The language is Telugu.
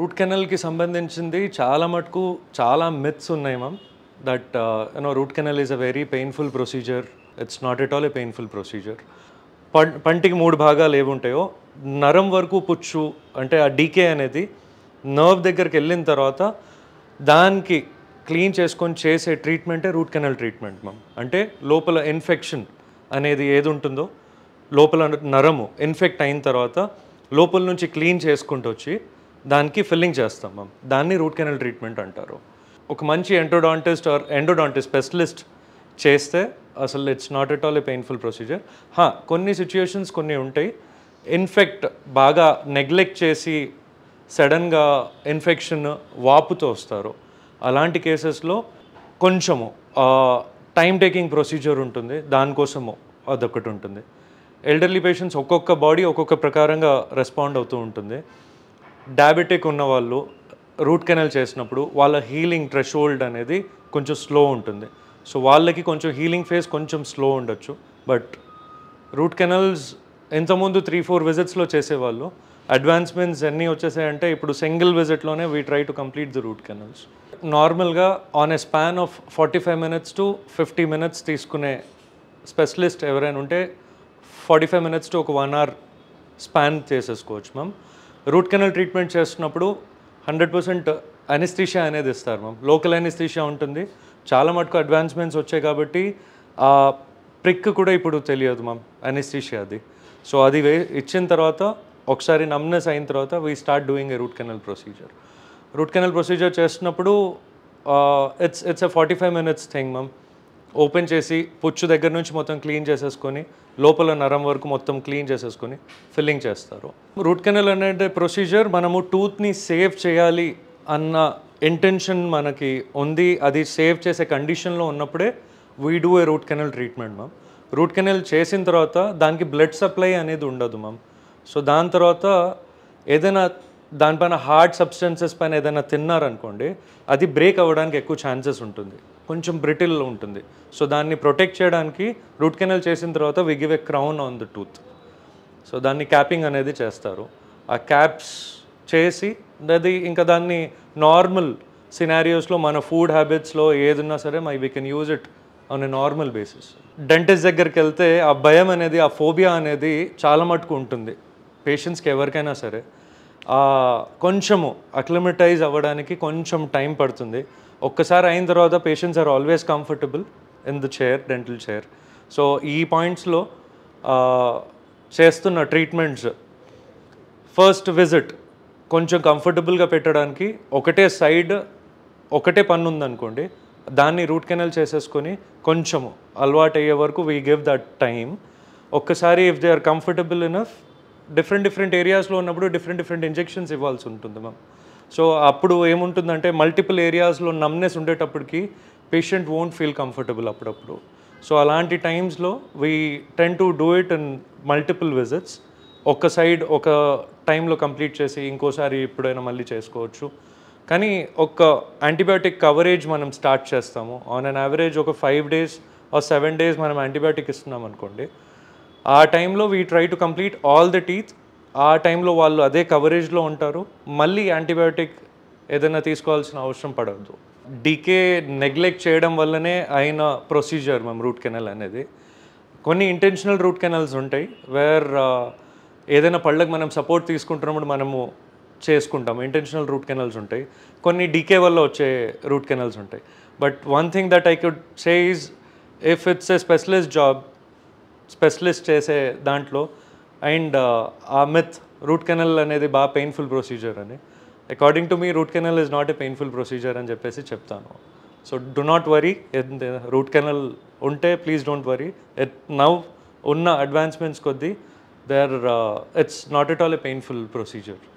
రూట్ కెనల్కి సంబంధించింది చాలా మటుకు చాలా మిత్స్ ఉన్నాయి ma'am that you know root canal is a very painful procedure it's not at all a painful procedure పంటికి మూడు భాగాలు ఏవి ఉంటాయో నరం వరకు పుచ్చు అంటే ఆ డీకే అనేది నర్వ్ దగ్గరికి వెళ్ళిన తర్వాత దానికి క్లీన్ చేసుకొని చేసే ట్రీట్మెంటే రూట్ కెనల్ ట్రీట్మెంట్ మ్యామ్ అంటే లోపల ఇన్ఫెక్షన్ అనేది ఏది ఉంటుందో లోపల నరము ఇన్ఫెక్ట్ అయిన తర్వాత లోపల నుంచి క్లీన్ చేసుకుంటూ వచ్చి దానికి ఫిల్లింగ్ చేస్తాం మ్యామ్ దాన్ని రూట్ కెనల్ ట్రీట్మెంట్ అంటారు ఒక మంచి ఎండోడాంటిస్ట్ ఆర్ ఎండోడాంటిస్ట్ స్పెషలిస్ట్ చేస్తే అసలు it's not at all a painful procedure హా కొన్ని సిచ్యుయేషన్స్ కొన్ని ఉంటాయి ఇన్ఫెక్ట్ బాగా నెగ్లెక్ట్ చేసి సడన్గా ఇన్ఫెక్షన్ వాపుతో వస్తారు అలాంటి కేసెస్లో కొంచెము టైం టేకింగ్ ప్రొసీజర్ ఉంటుంది దానికోసము అదొకటి ఉంటుంది ఎల్డర్లీ పేషెంట్స్ ఒక్కొక్క బాడీ ఒక్కొక్క ప్రకారంగా రెస్పాండ్ అవుతూ ఉంటుంది డయాబెటిక్ ఉన్న వాళ్ళు రూట్ కెనల్ చేసినప్పుడు వాళ్ళ హీలింగ్ హోల్డ్ అనేది కొంచెం స్లో ఉంటుంది సో వాళ్ళకి కొంచెం హీలింగ్ ఫేజ్ కొంచెం స్లో ఉండొచ్చు బట్ రూట్ కెనల్స్ ఇంతకుముందు త్రీ ఫోర్ విజిట్స్లో చేసేవాళ్ళు అడ్వాన్స్మెంట్స్ అన్నీ వచ్చేసాయంటే ఇప్పుడు సింగిల్ విజిట్లోనే we try to complete the root canals నార్మల్గా on a span of forty five minutes to fifty minutes తీసుకునే స్పెషలిస్ట్ ఎవరైనా ఉంటే ఫార్టీ ఫైవ్ మినిట్స్ టు ఒక వన్ అవర్ స్పాన్ చేసేసుకోవచ్చు మ్యామ్ రూట్ కెనల్ ట్రీట్మెంట్ చేస్తున్నప్పుడు హండ్రెడ్ పర్సెంట్ అనిస్థిషియా అనేది ఇస్తారు మ్యామ్ లోకల్ అనిస్థిషియా ఉంటుంది చాలా మటుకు అడ్వాన్స్మెంట్స్ వచ్చాయి కాబట్టి ఆ ప్రిక్ కూడా ఇప్పుడు తెలియదు మ్యామ్ అనిస్థిషియా అది సో అది వే ఇచ్చిన తర్వాత ఒకసారి నమ్నెస్ అయిన తర్వాత we start doing a root canal procedure root canal procedure చేస్తున్నప్పుడు it's it's a forty five minutes thing ma'am open చేసి పుచ్చు దగ్గర నుంచి మొత్తం క్లీన్ చేసేసుకొని లోపల నరం వరకు మొత్తం క్లీన్ చేసేసుకొని ఫిల్లింగ్ చేస్తారు రూట్ కెనల్ అనే ప్రొసీజర్ మనము టూత్ని సేవ్ చేయాలి అన్న ఇంటెన్షన్ మనకి ఉంది అది సేవ్ చేసే కండిషన్లో ఉన్నప్పుడే we do a root canal treatment ma'am root canal చేసిన తర్వాత దానికి బ్లడ్ సప్లై అనేది ఉండదు మ్యామ్ సో దాని తర్వాత ఏదైనా దానిపైన హార్డ్ సబ్స్టెన్సెస్ పైన ఏదైనా తిన్నారనుకోండి అది బ్రేక్ అవ్వడానికి ఎక్కువ ఛాన్సెస్ ఉంటుంది కొంచెం బ్రిటిల్ ఉంటుంది సో దాన్ని ప్రొటెక్ట్ చేయడానికి రూట్ కెనల్ చేసిన తర్వాత we give give a crown on the tooth so దాన్ని క్యాపింగ్ అనేది చేస్తారు ఆ క్యాప్స్ చేసి అది ఇంకా దాన్ని నార్మల్ సినారియోస్లో మన ఫుడ్ హ్యాబిట్స్లో ఏదున్నా సరే my we can use it on a normal basis dentist దగ్గరికి వెళ్తే ఆ భయం అనేది ఆ ఫోబియా అనేది చాలా మటుకు ఉంటుంది పేషెంట్స్కి ఎవరికైనా సరే కొంచెము అక్లమటైజ్ అవ్వడానికి కొంచెం టైం పడుతుంది ఒక్కసారి అయిన తర్వాత patients are always comfortable in the chair dental chair so ఈ పాయింట్స్లో చేస్తున్న ట్రీట్మెంట్స్ ఫస్ట్ విజిట్ కొంచెం కంఫర్టబుల్గా పెట్టడానికి ఒకటే సైడ్ ఒకటే పన్ను ఉందనుకోండి దాన్ని రూట్ కెనల్ చేసేసుకొని కొంచెము అలవాటు అయ్యే వరకు వీ గివ్ దట్ టైం ఒక్కసారి if they are comfortable enough different different ఏరియాస్లో ఉన్నప్పుడు డిఫరెంట్ డిఫరెంట్ ఇంజెక్షన్స్ ఇవ్వాల్సి ఉంటుంది మ్యామ్ సో అప్పుడు ఏముంటుందంటే మల్టిపుల్ ఏరియాస్లో నమ్నెస్ ఉండేటప్పటికి పేషెంట్ ఓంట్ ఫీల్ కంఫర్టబుల్ అప్పుడప్పుడు సో అలాంటి టైమ్స్లో we tend to do it in multiple visits ఒక సైడ్ ఒక టైంలో కంప్లీట్ చేసి ఇంకోసారి ఎప్పుడైనా మళ్ళీ చేసుకోవచ్చు కానీ ఒక యాంటీబయాటిక్ కవరేజ్ మనం స్టార్ట్ చేస్తాము ఆన్ అన్ యావరేజ్ ఒక five days or seven days మనం యాంటీబయాటిక్ ఇస్తున్నాం అనుకోండి ఆ టైంలో we try to complete all the teeth ఆ టైంలో వాళ్ళు అదే కవరేజ్లో ఉంటారు మళ్ళీ యాంటీబయాటిక్ ఏదైనా తీసుకోవాల్సిన అవసరం పడవద్దు డీకే నెగ్లెక్ట్ చేయడం వల్లనే అయిన ప్రొసీజర్ మేము రూట్ కెనల్ అనేది కొన్ని ఇంటెన్షనల్ రూట్ కెనల్స్ ఉంటాయి వేర్ ఏదైనా పళ్ళకి మనం సపోర్ట్ తీసుకుంటున్నప్పుడు మనము చేసుకుంటాం ఇంటెన్షనల్ రూట్ కెనల్స్ ఉంటాయి కొన్ని డీకే వల్ల వచ్చే రూట్ కెనల్స్ ఉంటాయి but one thing that I could say is if it's a specialist job specialist చేసే దాంట్లో అండ్ ఆ మెత్ రూట్ కెనల్ అనేది బాగా పెయిన్ఫుల్ ప్రొసీజర్ అని according to me root canal is not a painful procedure అని చెప్పేసి చెప్తాను so do not worry root canal ఉంటే please don't worry at now ఉన్న అడ్వాన్స్మెంట్స్ కొద్దీ they are it's not at all a painful procedure